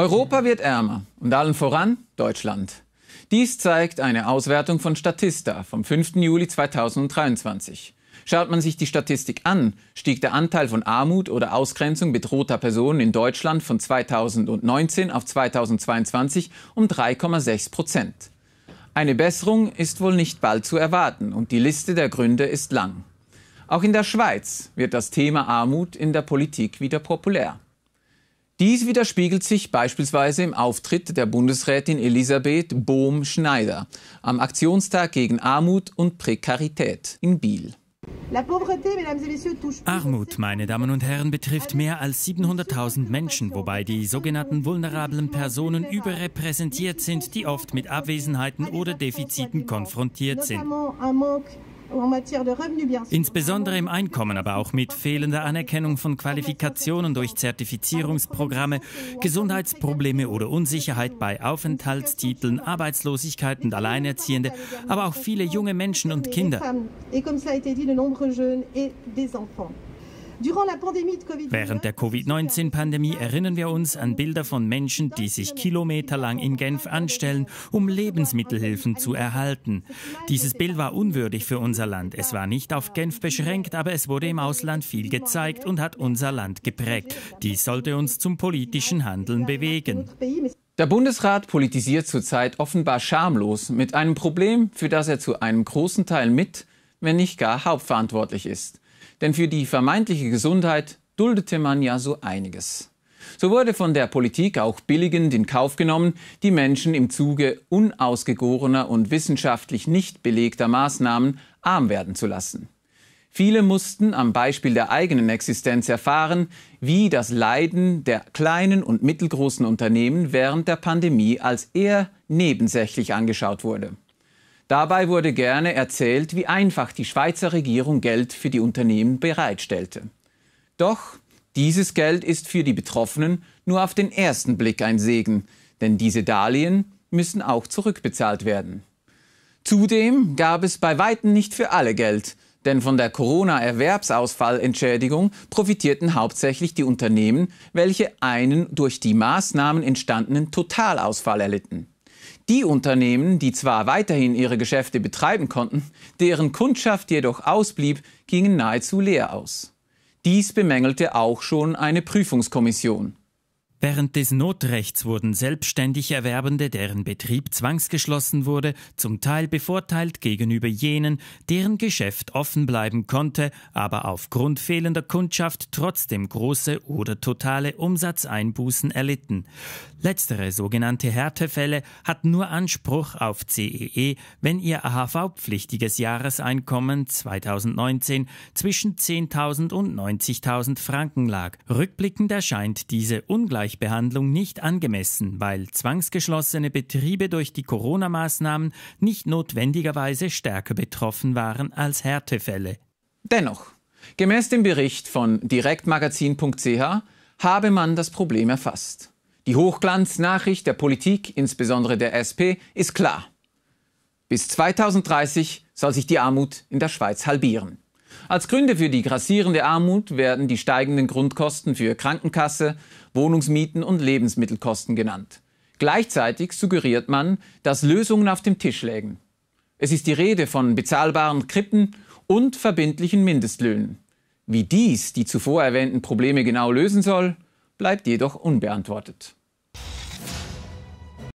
Europa wird ärmer und allen voran Deutschland. Dies zeigt eine Auswertung von Statista vom 5. Juli 2023. Schaut man sich die Statistik an, stieg der Anteil von Armut oder Ausgrenzung bedrohter Personen in Deutschland von 2019 auf 2022 um 3,6 Prozent. Eine Besserung ist wohl nicht bald zu erwarten und die Liste der Gründe ist lang. Auch in der Schweiz wird das Thema Armut in der Politik wieder populär. Dies widerspiegelt sich beispielsweise im Auftritt der Bundesrätin Elisabeth Bohm-Schneider am Aktionstag gegen Armut und Prekarität in Biel. Armut, meine Damen und Herren, betrifft mehr als 700.000 Menschen, wobei die sogenannten vulnerablen Personen überrepräsentiert sind, die oft mit Abwesenheiten oder Defiziten konfrontiert sind. Insbesondere im Einkommen, aber auch mit fehlender Anerkennung von Qualifikationen durch Zertifizierungsprogramme, Gesundheitsprobleme oder Unsicherheit bei Aufenthaltstiteln, Arbeitslosigkeit und Alleinerziehende, aber auch viele junge Menschen und Kinder. Während der Covid-19-Pandemie erinnern wir uns an Bilder von Menschen, die sich kilometerlang in Genf anstellen, um Lebensmittelhilfen zu erhalten. Dieses Bild war unwürdig für unser Land. Es war nicht auf Genf beschränkt, aber es wurde im Ausland viel gezeigt und hat unser Land geprägt. Dies sollte uns zum politischen Handeln bewegen. Der Bundesrat politisiert zurzeit offenbar schamlos mit einem Problem, für das er zu einem großen Teil mit, wenn nicht gar hauptverantwortlich ist denn für die vermeintliche Gesundheit duldete man ja so einiges. So wurde von der Politik auch billigend in Kauf genommen, die Menschen im Zuge unausgegorener und wissenschaftlich nicht belegter Maßnahmen arm werden zu lassen. Viele mussten am Beispiel der eigenen Existenz erfahren, wie das Leiden der kleinen und mittelgroßen Unternehmen während der Pandemie als eher nebensächlich angeschaut wurde. Dabei wurde gerne erzählt, wie einfach die Schweizer Regierung Geld für die Unternehmen bereitstellte. Doch dieses Geld ist für die Betroffenen nur auf den ersten Blick ein Segen, denn diese Darlehen müssen auch zurückbezahlt werden. Zudem gab es bei weitem nicht für alle Geld, denn von der Corona-Erwerbsausfallentschädigung profitierten hauptsächlich die Unternehmen, welche einen durch die Maßnahmen entstandenen Totalausfall erlitten die Unternehmen, die zwar weiterhin ihre Geschäfte betreiben konnten, deren Kundschaft jedoch ausblieb, gingen nahezu leer aus. Dies bemängelte auch schon eine Prüfungskommission. Während des Notrechts wurden selbstständig Erwerbende, deren Betrieb zwangsgeschlossen wurde, zum Teil bevorteilt gegenüber jenen, deren Geschäft offen bleiben konnte, aber aufgrund fehlender Kundschaft trotzdem große oder totale Umsatzeinbußen erlitten. Letztere sogenannte Härtefälle hatten nur Anspruch auf CEE, e, wenn ihr AHV-pflichtiges Jahreseinkommen 2019 zwischen 10.000 und 90.000 Franken lag. Rückblickend erscheint diese Ungleichheit Ungleichbehandlung nicht angemessen, weil zwangsgeschlossene Betriebe durch die Corona-Maßnahmen nicht notwendigerweise stärker betroffen waren als Härtefälle. Dennoch, gemäß dem Bericht von direktmagazin.ch habe man das Problem erfasst. Die Hochglanznachricht der Politik, insbesondere der SP, ist klar. Bis 2030 soll sich die Armut in der Schweiz halbieren. Als Gründe für die grassierende Armut werden die steigenden Grundkosten für Krankenkasse, Wohnungsmieten und Lebensmittelkosten genannt. Gleichzeitig suggeriert man, dass Lösungen auf dem Tisch lägen. Es ist die Rede von bezahlbaren Krippen und verbindlichen Mindestlöhnen. Wie dies die zuvor erwähnten Probleme genau lösen soll, bleibt jedoch unbeantwortet.